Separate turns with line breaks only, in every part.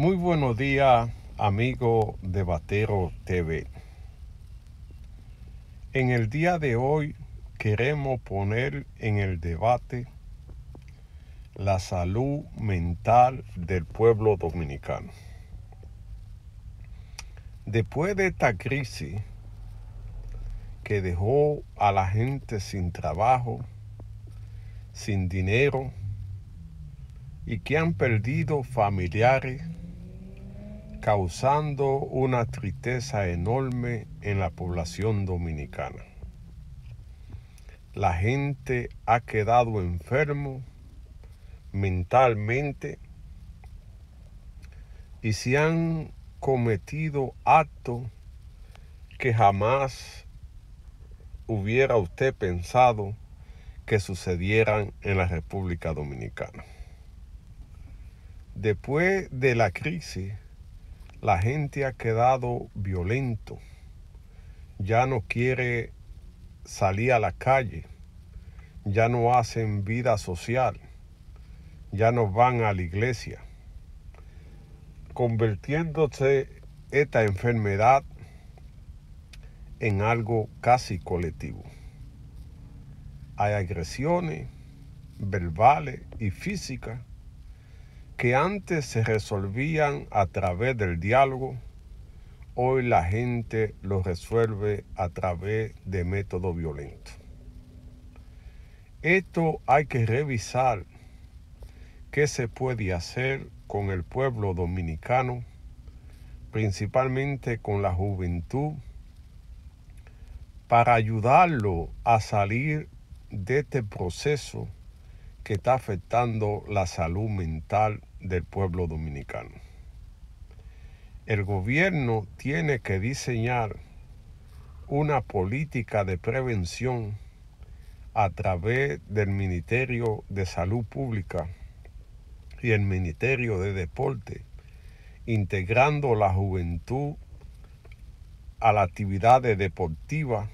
Muy buenos días, amigo de Batero TV. En el día de hoy queremos poner en el debate la salud mental del pueblo dominicano. Después de esta crisis que dejó a la gente sin trabajo, sin dinero y que han perdido familiares, causando una tristeza enorme en la población dominicana. La gente ha quedado enfermo mentalmente y se han cometido actos que jamás hubiera usted pensado que sucedieran en la República Dominicana. Después de la crisis la gente ha quedado violento, ya no quiere salir a la calle, ya no hacen vida social, ya no van a la iglesia, convirtiéndose esta enfermedad en algo casi colectivo. Hay agresiones verbales y físicas que antes se resolvían a través del diálogo, hoy la gente lo resuelve a través de método violento. Esto hay que revisar qué se puede hacer con el pueblo dominicano, principalmente con la juventud, para ayudarlo a salir de este proceso que está afectando la salud mental del pueblo dominicano. El gobierno tiene que diseñar una política de prevención a través del Ministerio de Salud Pública y el Ministerio de Deporte, integrando la juventud a la actividad deportiva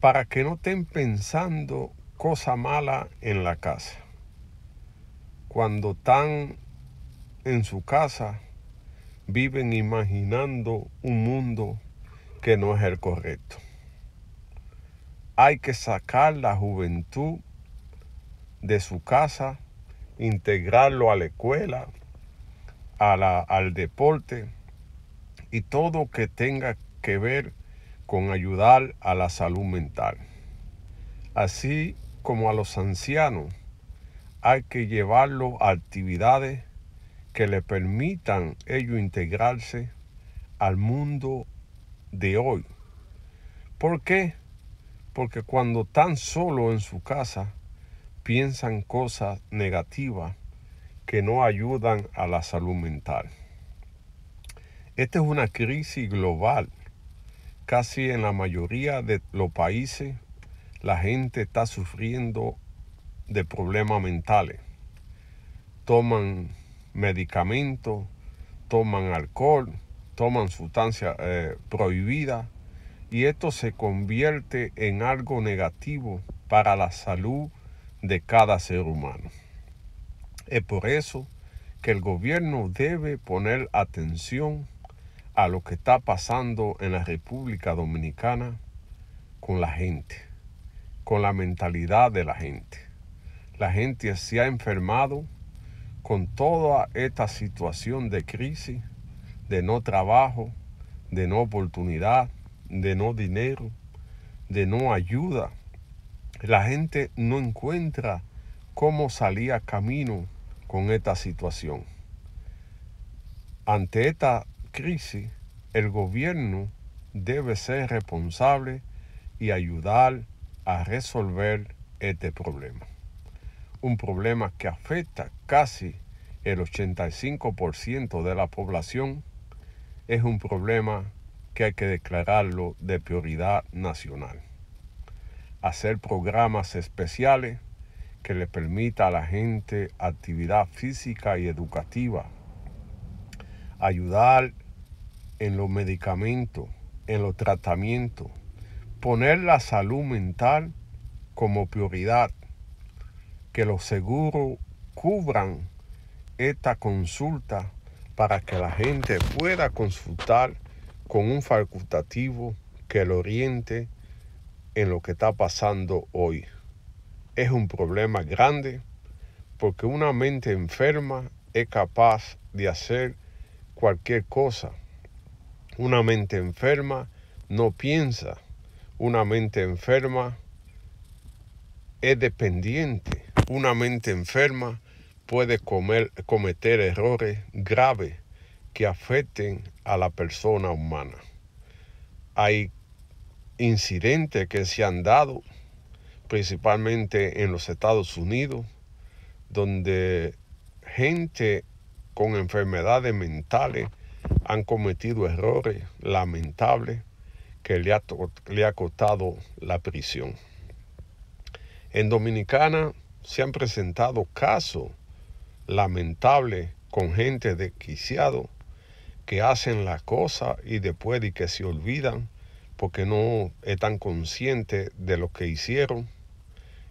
para que no estén pensando cosa mala en la casa. Cuando están en su casa viven imaginando un mundo que no es el correcto. Hay que sacar la juventud de su casa, integrarlo a la escuela, a la, al deporte y todo que tenga que ver con ayudar a la salud mental. Así como a los ancianos, hay que llevarlo a actividades que le permitan ellos integrarse al mundo de hoy. ¿Por qué? Porque cuando tan solo en su casa piensan cosas negativas que no ayudan a la salud mental. Esta es una crisis global. Casi en la mayoría de los países la gente está sufriendo de problemas mentales. Toman medicamentos, toman alcohol, toman sustancias eh, prohibidas y esto se convierte en algo negativo para la salud de cada ser humano. Es por eso que el gobierno debe poner atención a lo que está pasando en la República Dominicana con la gente, con la mentalidad de la gente. La gente se ha enfermado con toda esta situación de crisis, de no trabajo, de no oportunidad, de no dinero, de no ayuda. La gente no encuentra cómo salir a camino con esta situación. Ante esta crisis, el gobierno debe ser responsable y ayudar a resolver este problema. Un problema que afecta casi el 85% de la población, es un problema que hay que declararlo de prioridad nacional. Hacer programas especiales que le permita a la gente actividad física y educativa. Ayudar en los medicamentos, en los tratamientos. Poner la salud mental como prioridad. Que los seguros cubran esta consulta para que la gente pueda consultar con un facultativo que lo oriente en lo que está pasando hoy. Es un problema grande porque una mente enferma es capaz de hacer cualquier cosa. Una mente enferma no piensa. Una mente enferma es dependiente. Una mente enferma puede cometer errores graves que afecten a la persona humana. Hay incidentes que se han dado, principalmente en los Estados Unidos, donde gente con enfermedades mentales han cometido errores lamentables que le ha, le ha costado la prisión. En Dominicana se han presentado casos lamentable con gente desquiciado que hacen la cosa y después y que se olvidan porque no están consciente de lo que hicieron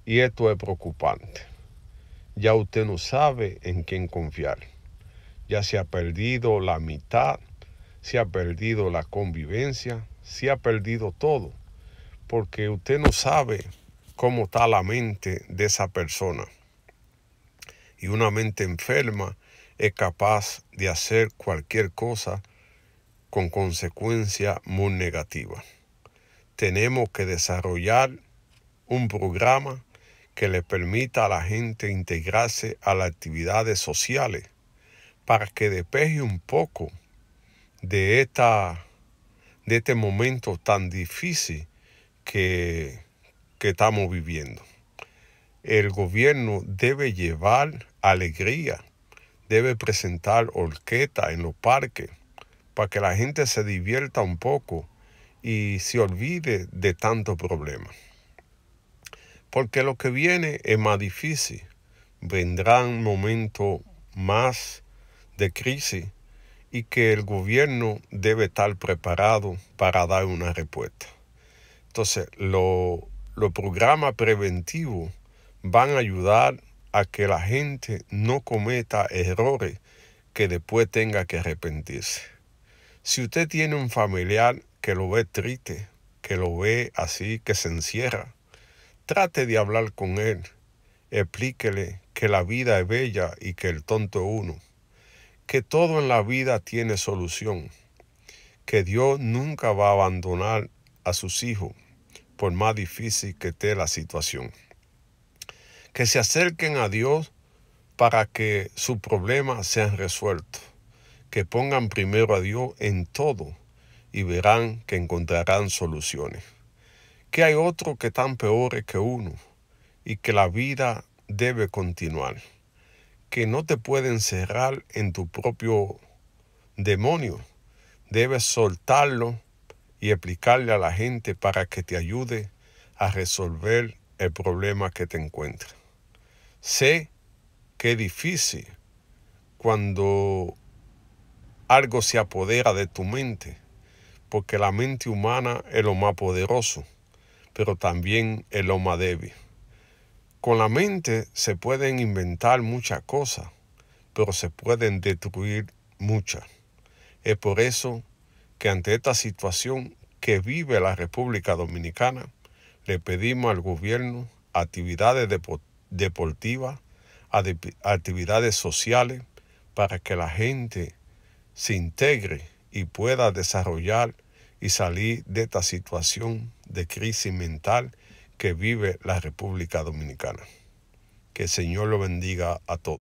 y esto es preocupante. Ya usted no sabe en quién confiar. Ya se ha perdido la mitad, se ha perdido la convivencia, se ha perdido todo, porque usted no sabe cómo está la mente de esa persona y una mente enferma es capaz de hacer cualquier cosa con consecuencia muy negativa. Tenemos que desarrollar un programa que le permita a la gente integrarse a las actividades sociales para que despeje un poco de, esta, de este momento tan difícil que, que estamos viviendo. El gobierno debe llevar alegría. Debe presentar orquesta en los parques para que la gente se divierta un poco y se olvide de tanto problema. Porque lo que viene es más difícil. Vendrán momentos más de crisis y que el gobierno debe estar preparado para dar una respuesta. Entonces, los lo programas preventivos van a ayudar a que la gente no cometa errores que después tenga que arrepentirse. Si usted tiene un familiar que lo ve triste, que lo ve así, que se encierra, trate de hablar con él. Explíquele que la vida es bella y que el tonto es uno. Que todo en la vida tiene solución. Que Dios nunca va a abandonar a sus hijos, por más difícil que esté la situación que se acerquen a Dios para que su problema sean resuelto, que pongan primero a Dios en todo y verán que encontrarán soluciones. Que hay otro que tan peores que uno y que la vida debe continuar, que no te puede encerrar en tu propio demonio, debes soltarlo y explicarle a la gente para que te ayude a resolver el problema que te encuentres. Sé es difícil cuando algo se apodera de tu mente, porque la mente humana es lo más poderoso, pero también es lo más débil. Con la mente se pueden inventar muchas cosas, pero se pueden destruir muchas. Es por eso que ante esta situación que vive la República Dominicana, le pedimos al gobierno actividades deportivas deportivas, actividades sociales, para que la gente se integre y pueda desarrollar y salir de esta situación de crisis mental que vive la República Dominicana. Que el Señor lo bendiga a todos.